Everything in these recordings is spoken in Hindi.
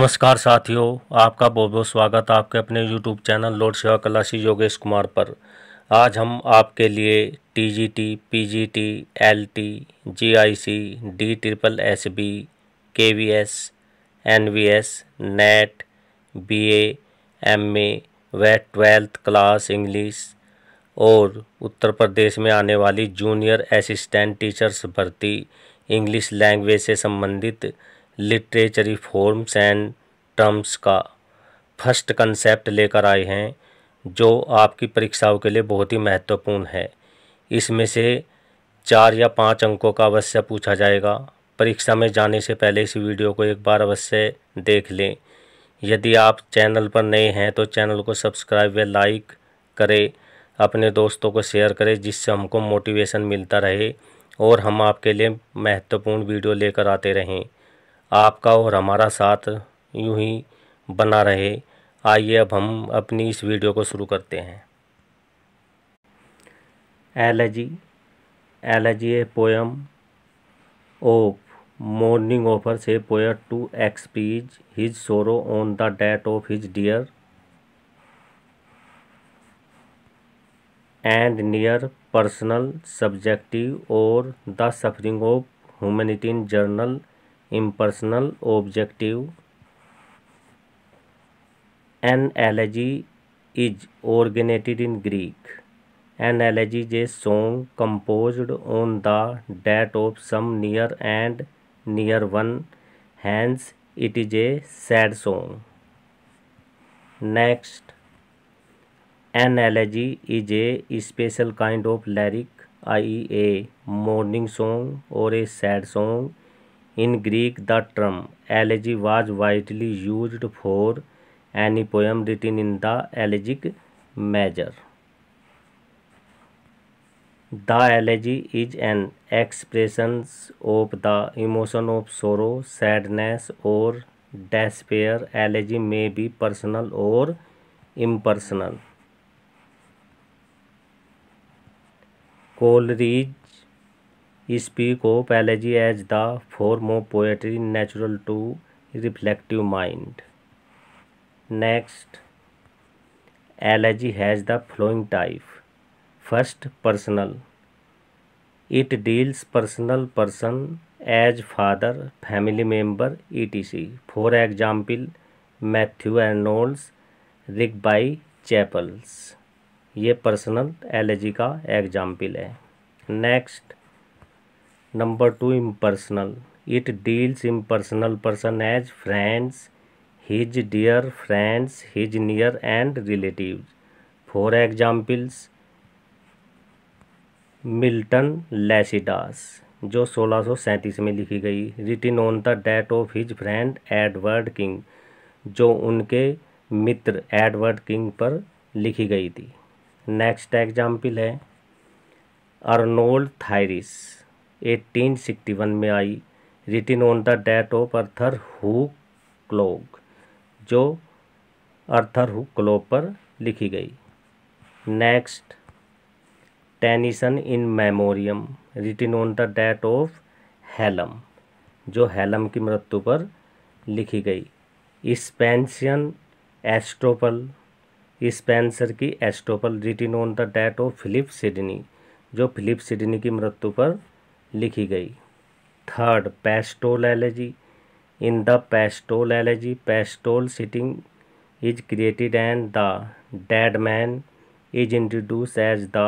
नमस्कार साथियों आपका बहुत बहुत स्वागत है आपके अपने यूट्यूब चैनल लोड सेवा कलाशी योगेश कुमार पर आज हम आपके लिए T G T P G T L T G I C D triple S B K V S N V S net B M A व ट्वेल्थ क्लास इंग्लिश और उत्तर प्रदेश में आने वाली जूनियर असिस्टेंट टीचर्स भर्ती इंग्लिश लैंग्वेज से संबंधित लिटरेचरी फॉर्म्स एंड टर्म्स का फर्स्ट कंसेप्ट लेकर आए हैं जो आपकी परीक्षाओं के लिए बहुत ही महत्वपूर्ण है इसमें से चार या पाँच अंकों का अवश्य पूछा जाएगा परीक्षा में जाने से पहले इस वीडियो को एक बार अवश्य देख लें यदि आप चैनल पर नए हैं तो चैनल को सब्सक्राइब या लाइक करें अपने दोस्तों को शेयर करें जिससे हमको मोटिवेशन मिलता रहे और हम आपके लिए महत्वपूर्ण वीडियो लेकर आते रहें आपका और हमारा साथ यूं ही बना रहे आइए अब हम अपनी इस वीडियो को शुरू करते हैं elegy elegy a poem of mourning offer से poet to expresses his sorrow on the death of his dear and near personal subjective और the suffering of humanity in general impersonal objective an is originated in Greek an elegy is a song composed on the death of some near and near one hence it is a sad song next an is a special kind of लैरिक I a mourning song और a sad song in Greek the term elegy was widely use for any poem written in the elegiac measure the elegy is an expression of the emotion of sorrow sadness और despair elegy may be personal और इम्पर्सनल कोलरीज इस पी को पैलेजी as the form of poetry natural to reflective mind next elegy has the following type first personal it deals personal person as father family member E T C for example Matthew Arnold's Rugby Chapels ये पर्सनल एलर्जी का एग्जाम्पल है next number two impersonal it deals impersonal person as friends his dear friends his near and relative for examples Milton Lycidas जो सोलह में लिखी गई written on the death of his friend Edward King जो उनके मित्र एडवर्ड किंग पर लिखी गई थी नेक्स्ट एग्जाम्पल है अर्नोल्ड थायरिस 1861 में आई written on the death of Arthur Hugh Clough जो अर्थर हु क्लोग पर लिखी गई next Tennyson In Memoriam written on the death of Hallam जो हेलम की मृत्यु पर लिखी गई स्पेंशियन एस्ट्रोपल स्पेंसर की Astrophel written on the death of Philip Sidney जो फिलिप सिडनी की मृत्यु पर लिखी गई third pastoral elegy in the pastoral elegy pastoral setting is created and the dead man is introduce as the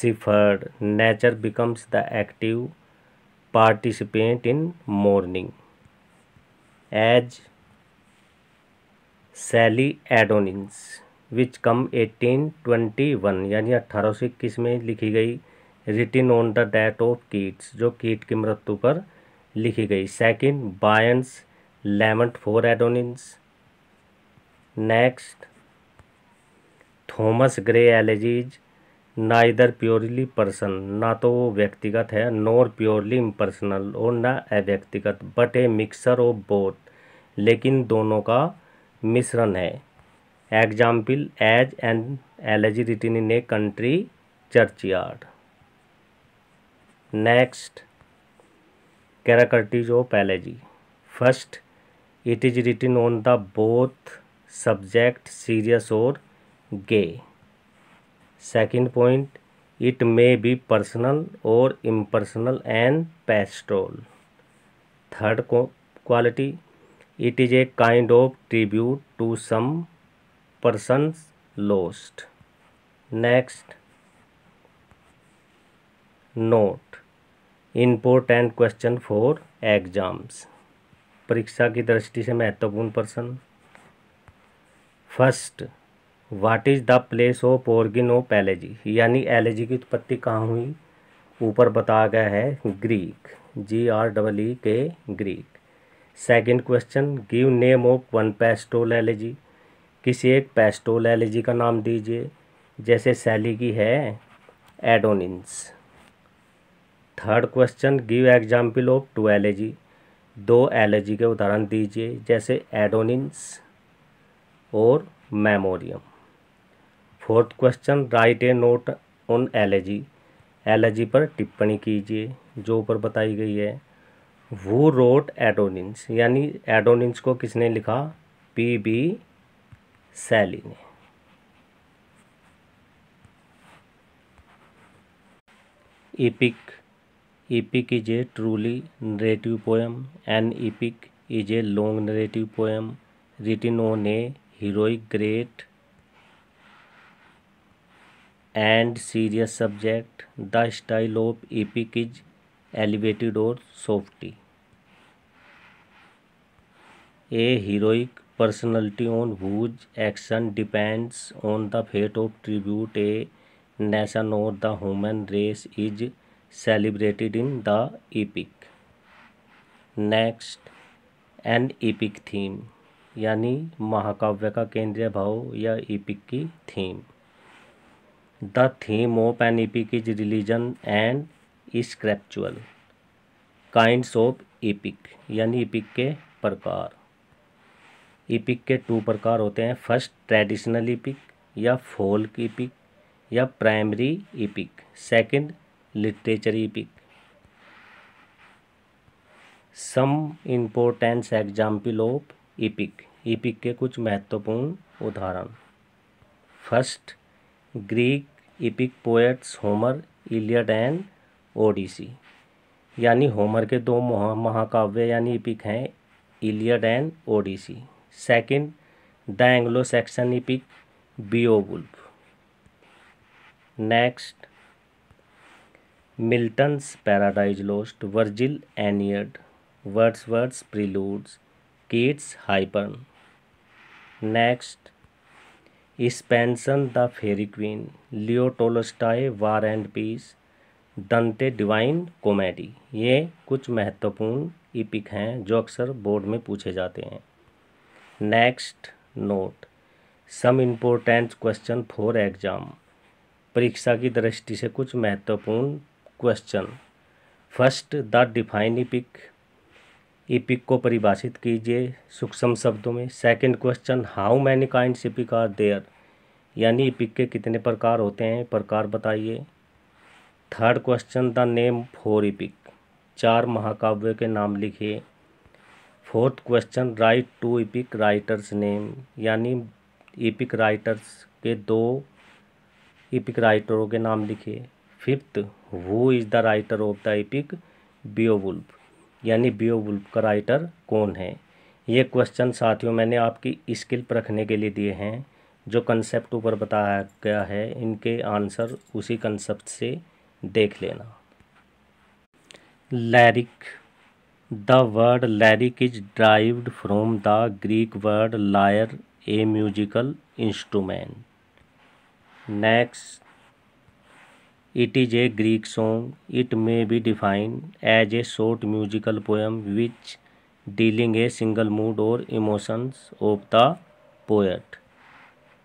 shepherd nature becomes the active participant as Shelley as which come eighteen twenty 1821 यानी अट्ठारह में लिखी गई written on the death of Keats जो कीट की मृत्यु पर लिखी गई second Bion's Lament for Adonis next Thomas Gray elegies neither purely person ना तो वो व्यक्तिगत है नॉर प्योरली इम्पर्सनल और ना अव्यक्तिगत but a mixture of both लेकिन दोनों का मिश्रण है example as and elegy written in a country churchyard next कैराकटीज of elegy first it is written on the both subject serious और gay second point it may be personal और impersonal and pastoral third quality it is a kind of tribute to some person lost next note important question for exams परीक्षा की दृष्टि से महत्वपूर्ण प्रश्न first what is the place of origin of elegy यानी एलर्जी की उत्पत्ति कहाँ हुई ऊपर बताया गया है Greek G R double E के Greek second question give name of one pastoral elegy किसी एक पेस्टोल एलर्जी का नाम दीजिए जैसे सैली की है Adonais third question give example of two elegy दो एलर्जी के उदाहरण दीजिए जैसे एडोनिन्स और Memoriam fourth question write a note on elegy elegy पर टिप्पणी कीजिए जो ऊपर बताई गई है वो रोट एडोनिन्स यानी एडोनिन्स को किसने लिखा पी बी सैली ने epic epic is a truly narrative poem. An epic is a long narrative poem written on a heroic, great, and serious subject. The style of epic is elevated or softy. A heroic personality on whose action depends on the fate of tribute a nation or the human race is celebrated in the epic next an epic theme यानी महाकाव्य का केंद्रीय भाव या इपिक की theme the theme of an epic is religion and scriptural kinds of epic यानी ईपिक के प्रकार इपिक के टू प्रकार होते हैं फर्स्ट ट्रेडिशनल इपिक या फोल्क इपिक या primary epic second literary epic some importance example of epic epic के कुछ महत्वपूर्ण उदाहरण first Greek epic poets Homer Iliad and Odyssey यानी होमर के दो महाकाव्य यानी इपिक हैं Iliad and Odyssey second the Anglo Saxon epic Beowulf next Milton's Paradise Lost Virgil Aeneid Wordsworth Preludes Keats Hyperion next Spenser the Faerie Queene Leo Tolstoy War and Peace Dante Divine Comedy ये कुछ महत्वपूर्ण इपिक हैं जो अक्सर बोर्ड में पूछे जाते हैं next note some important question for exam परीक्षा की दृष्टि से कुछ महत्वपूर्ण question first the define epic epic को परिभाषित कीजिए सूक्ष्म शब्दों में second question how many kind epic are there यानी इपिक के कितने प्रकार होते हैं प्रकार बताइए third question the name four epic चार महाकाव्य के नाम लिखिए fourth question write two epic writers name यानी इपिक राइटर्स के दो इपिक राइटरों के नाम लिखिए fifth who is the writer of the epic Beowulf यानी बियोवुल्फ का राइटर कौन है ये क्वेश्चन साथियों मैंने आपकी स्किल पर रखने के लिए दिए हैं जो कंसेप्ट ऊपर बताया गया है इनके आंसर उसी कंसेप्ट से देख लेना lyric the word lyric is derived from the Greek word lyre a musical instrument next it is a Greek song it may be defined as a short musical poem which dealing a single mood और emotions of the poet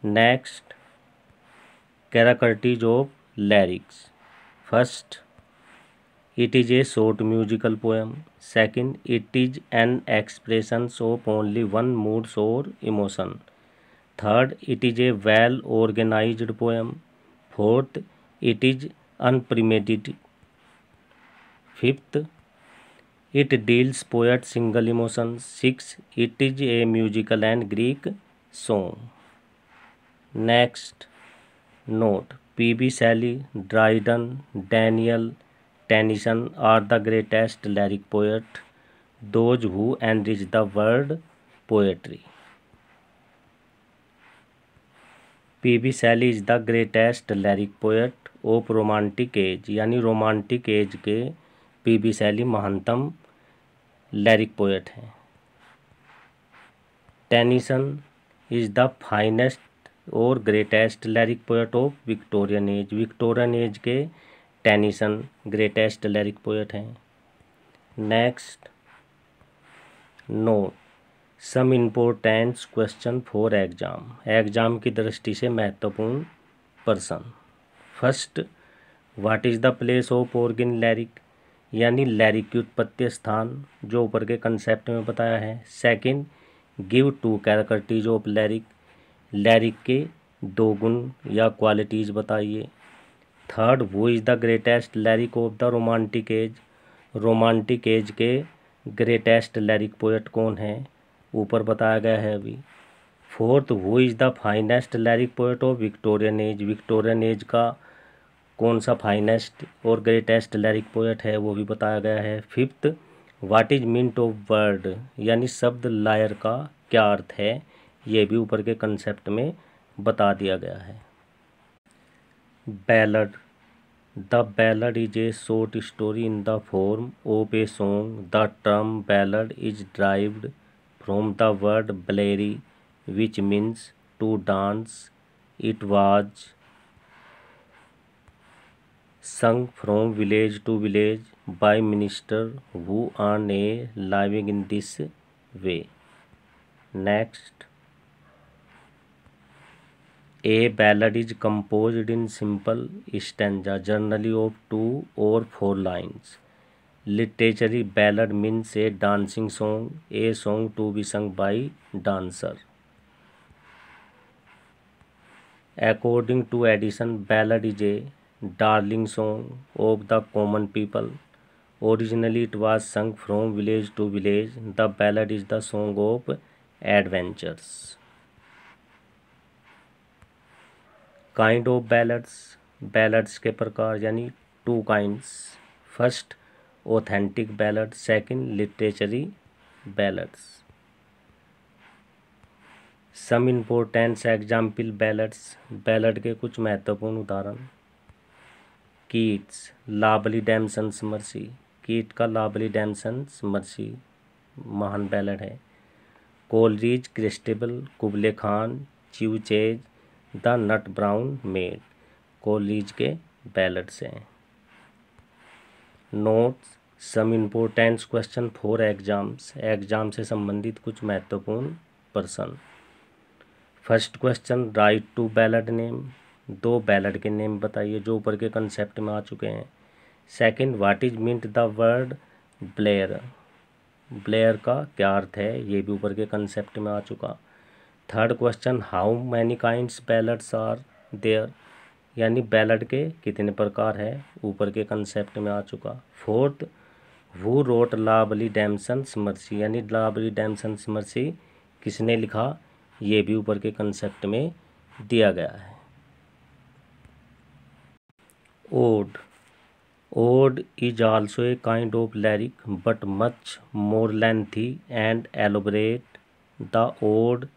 next characteristics of lyrics first it is a short musical poem second it is an expression of only one moods और emotion third it is a well organise poem fourth it is unpremeditated fifth it deals poet single emotion six it is a musical and Greek song next note P B Shelley Dryden Daniel Tennyson are the greatest lyric poet those who and is the world poetry P B Shelley is the greatest lyric poet of romantic age यानी रोमांटिक एज के पी बी सैली महानतम लैरिक पोएट हैं टेनिसन इज़ द फाइनेस्ट और greatest lyric poet of Victorian age Victorian age के टेनिसन ग्रेटेस्ट लैरिक पोएट हैं next note some importants question for exam exam की दृष्टि से महत्वपूर्ण पर्सन first what is the place of origin lyric यानी लैरिक की उत्पत्ति स्थान जो ऊपर के कंसेप्ट में बताया है second give two characteristics of lyric lyric के दो गुण या क्वालिटीज़ बताइए third who is the greatest lyric of the romantic age romantic age के ग्रेटेस्ट लैरिक पोएट कौन है ऊपर बताया गया है अभी fourth who is the finest lyric poet of Victorian age Victorian age का कौन सा फाइनेस्ट और ग्रेटेस्ट लैरिक पोएट है वो भी बताया गया है fifth what is meant of word यानी शब्द लायर का क्या अर्थ है ये भी ऊपर के कंसेप्ट में बता दिया गया है ballad the ballad is a short story in the form of a song the term ballad is derived from the word blary which means to dance it was sung from village to village by minister who earn a living in this way next A ballad is composed in simple stanza, generally of two or four lines. Literary ballad means dancing song a song to be sung by dancer according to Addison ballad is a darling song of the common people originally it was sung from village to village the ballad is the song of adventures kind of ballads ballads के प्रकार यानी two kind first authentic ballad second literary ballads some importance example ballads ballad के कुछ महत्वपूर्ण उदाहरण कीट्स लाबली डैमसन समरसी कीट का लाबली डैमसन समरसी महान बैलट है कोलरीज क्रिस्टेबल कुबले खान च्यूचेज the nut brown maid Coleridge के बैलट्स हैं notes some importants question for exams exam से संबंधित कुछ महत्वपूर्ण पर्सन first question write two ballad name दो बैलेट के नेम बताइए जो ऊपर के कंसेप्ट में आ चुके हैं second what is meant the word lyre lyre का क्या अर्थ है ये भी ऊपर के कंसेप्ट में आ चुका third question how many kinds ballads are there यानी बैलेट के कितने प्रकार है ऊपर के कंसेप्ट में आ चुका फोर्थ वो रोट लाबली डैमसन स्मरसी यानी लाबली डैमसन स्मरसी किसने लिखा ये भी ऊपर के कंसेप्ट में दिया गया है ode ode is also a kind of lyric but much more lengthy and elaborate the ode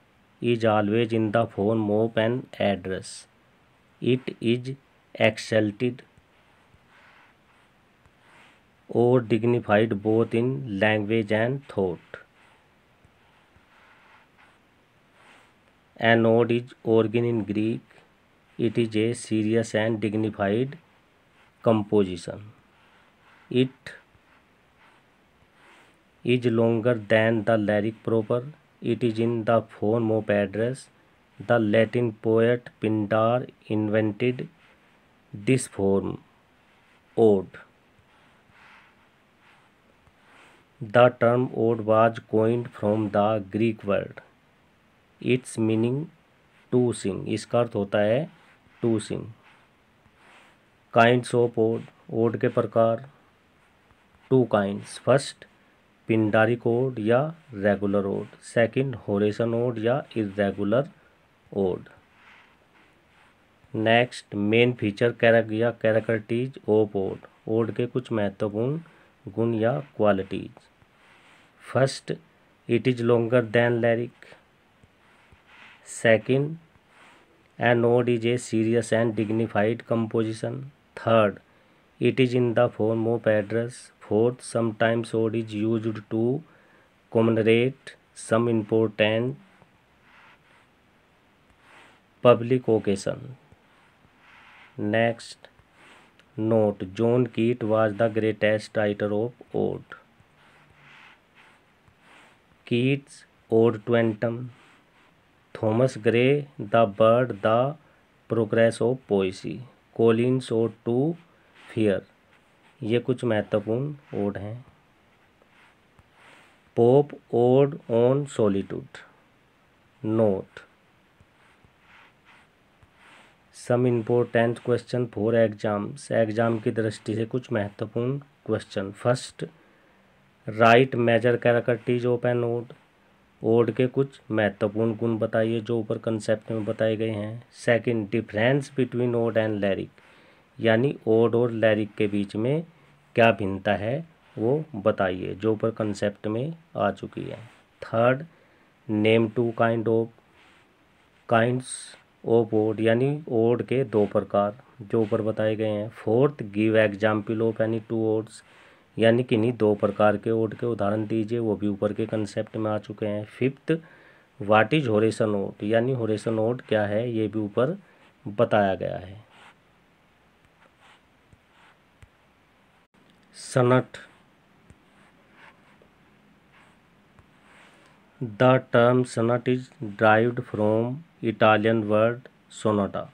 is always in the form of and address it is exalted और dignified both in language and thought an ode is organ in greek it is a serious and dignified composition it is longer than the lyric proper it is in the form of address the latin poet pindar invented this form ode the term ode was coined from the Greek word its meaning to sing इसका अर्थ होता है to sing kinds of ode ode के प्रकार two kinds first Pindaric ode या regular ode second Horatian ode या irregular ode next main feature कैरक या कैरेक्टरीज ओप ओड ओड के कुछ महत्वपूर्ण गुण या qualities first it is longer than lyric second a ode is a serious and dignified composition third it is in the form of address fourth sometimes ode is use to commemorate some important public occasion next note John Keat was the greatest writer of ode Keats ode to autumn Thomas Gray the bard the progress of poesy Collins और टू फियर ये कुछ महत्वपूर्ण ओड हैं pope odd on solitude note some important question for exams exam की दृष्टि से कुछ महत्वपूर्ण क्वेश्चन फर्स्ट राइट मेजर कैरकटीज ऑफ एन ओड ओड के कुछ महत्वपूर्ण गुण बताइए जो ऊपर कंसेप्ट में बताए गए हैं second difference between ode and lyric यानी ओड और लैरिक के बीच में क्या भिन्नता है वो बताइए जो ऊपर कंसेप्ट में आ चुकी है third name two kind of kinds of ode यानी ओड के दो प्रकार जो ऊपर बताए गए हैं फोर्थ गिव एग्जाम्पल ऑफ यानी टू ओड्स यानी कि इन्हीं दो प्रकार के ओट के उदाहरण दीजिए वो भी ऊपर के कंसेप्ट में आ चुके हैं फिफ्थ वाट इज होरेसन ओट यानी होरेसन ओड क्या है ये भी ऊपर बताया गया है sonnet the term sonnet is derived from Italian word sonata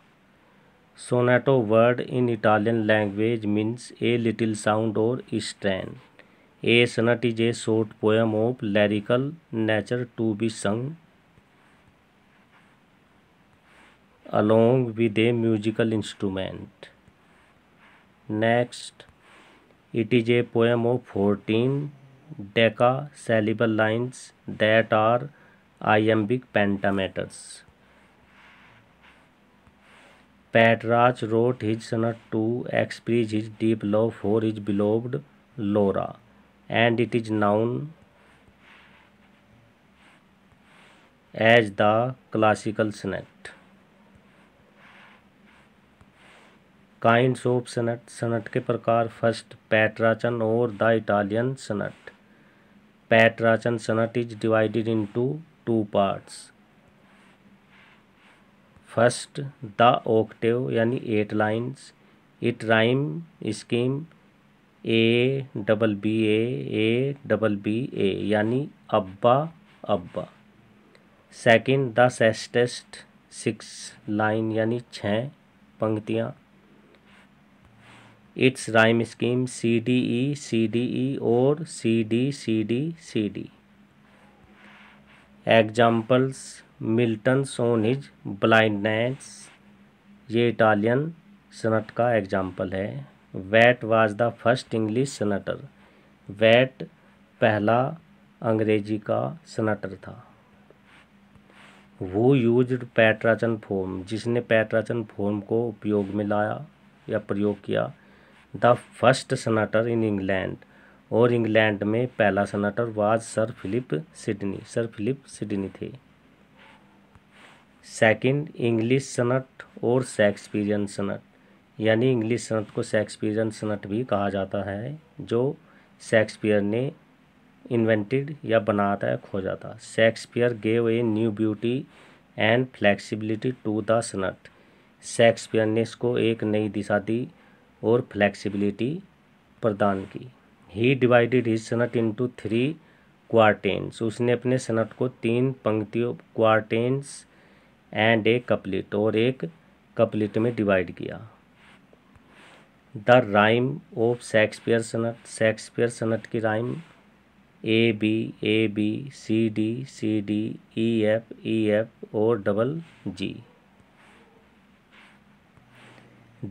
sonetto word in Italian language means a little sound और strain a sonnet is a short poem of lyrical nature to be sung along with a musical instrument next it is a poem of fourteen decasyllable lines that are iambic pentameters Petrarch wrote his sonnet to express his deep love for his बिलोव्ड Laura and it is known as the classical sonnet kind of sonnet sonnet के प्रकार फर्स्ट पैटराचन और the Italian sonnet Petrarchan sonnet is divided into two parts first the octave यानी eight lines it rhyme scheme A double B A A double B A यानी अब्बा अब्बा second the sestet six line यानी छः पंक्तियाँ its rhyme scheme C D E C D E और C D C D C D examples Milton on blindness ये इटालियन सनट का एग्जाम्पल है Wyatt was the first English sonneteer Wyatt पहला अंग्रेजी का सनटर था वो यूज पैट्राचन फॉर्म जिसने पैट्राचन फॉर्म को उपयोग में लाया या प्रयोग किया the first sonneteer in England और इंग्लैंड में पहला sonneteer was sir Philip Sidney sir Philip Sidney थे सेकंड इंग्लिश सनट और शेक्सपियरियन सनट यानी इंग्लिश सनट को शेक्सपियन सनट भी कहा जाता है जो शेक्सपियर ने इन्वेंटेड या बनाता है खोजा था Shakespeare gave a new beauty and flexibility to the sonnet Shakespeare ने इसको एक नई दिशा दी और फ्लैक्सिबिलिटी प्रदान की he divided his sonnet into three quatrains उसने अपने सनट को तीन पंक्तियों क्वार्टेंस एंड ए कपलिट और एक कपलिट में डिवाइड किया the rhyme of Shakespeare sonnet Shakespeare sonnet की rhyme A B A B C D C D E F E F और double G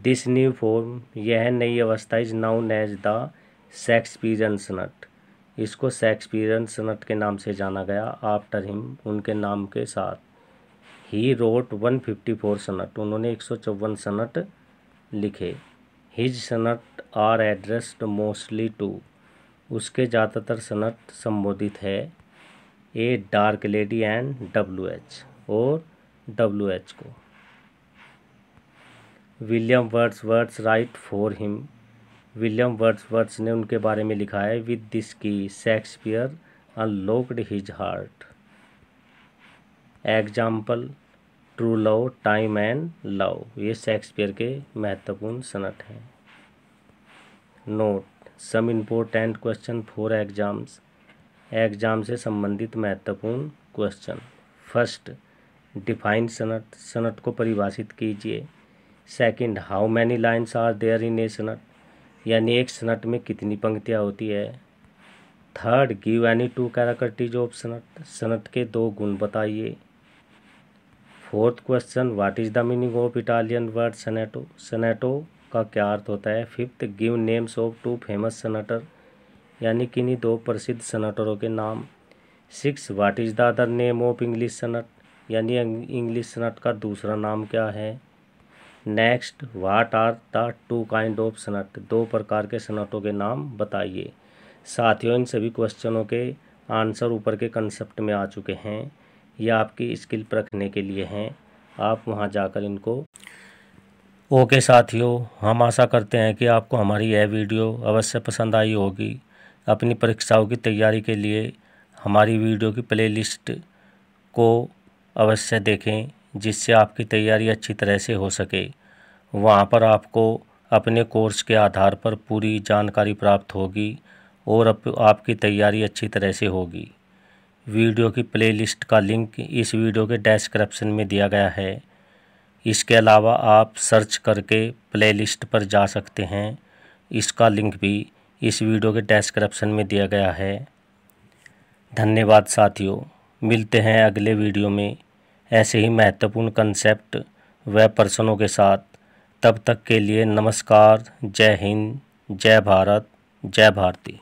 this new form यह नई अवस्था is known as the Shakespearean sonnet इसको शेक्सपियरन सनट के नाम से जाना गया आफ्टर हिम उनके नाम के साथ ही wrote one fifty four sonnet उन्होंने एक सौ चौवन सनट लिखे his sonnet are addressed mostly to उसके ज़्यादातर सनट संबोधित है a dark lady and W H और डब्ल्यू एच को William Wordsworth wrote for him William Wordsworth ने उनके बारे में लिखा है with this key Shakespeare unlocked his heart example true love time and love ये शेक्सपियर के महत्वपूर्ण सनट हैं note some important question for exams exam से संबंधित महत्वपूर्ण question first define sonnet sonnet को परिभाषित कीजिए second how many lines are there in a sonnet यानी एक सनट में कितनी पंक्तियाँ होती है third give any two characters of sonnet sonnet के दो गुण बताइए fourth question what is the meaning of Italian word sonetto sonetto का क्या अर्थ होता है fifth give names of two famous senator यानी किन्हीं दो प्रसिद्ध सेनेटरों के नाम six what is the other name of English sonnet यानी इंग्लिश सेनेट का दूसरा नाम क्या है next what are the two kind of sonnet दो प्रकार के सेनेटों के नाम बताइए साथियों इन सभी क्वेश्चनों के आंसर ऊपर के कंसेप्ट में आ चुके हैं ये आपकी स्किल परखने के लिए हैं आप वहाँ जाकर इनको ओके साथियों हम आशा करते हैं कि आपको हमारी यह वीडियो अवश्य पसंद आई होगी अपनी परीक्षाओं की तैयारी के लिए हमारी वीडियो की प्लेलिस्ट को अवश्य देखें जिससे आपकी तैयारी अच्छी तरह से हो सके वहाँ पर आपको अपने कोर्स के आधार पर पूरी जानकारी प्राप्त होगी और अप, आपकी तैयारी अच्छी तरह से होगी वीडियो की प्लेलिस्ट का लिंक इस वीडियो के डेस्क्रिप्शन में दिया गया है इसके अलावा आप सर्च करके प्लेलिस्ट पर जा सकते हैं इसका लिंक भी इस वीडियो के डेस्क्रिप्शन में दिया गया है धन्यवाद साथियों मिलते हैं अगले वीडियो में ऐसे ही महत्वपूर्ण कंसेप्ट व पर्सनों के साथ तब तक के लिए नमस्कार जय हिंद जय भारत जय भारती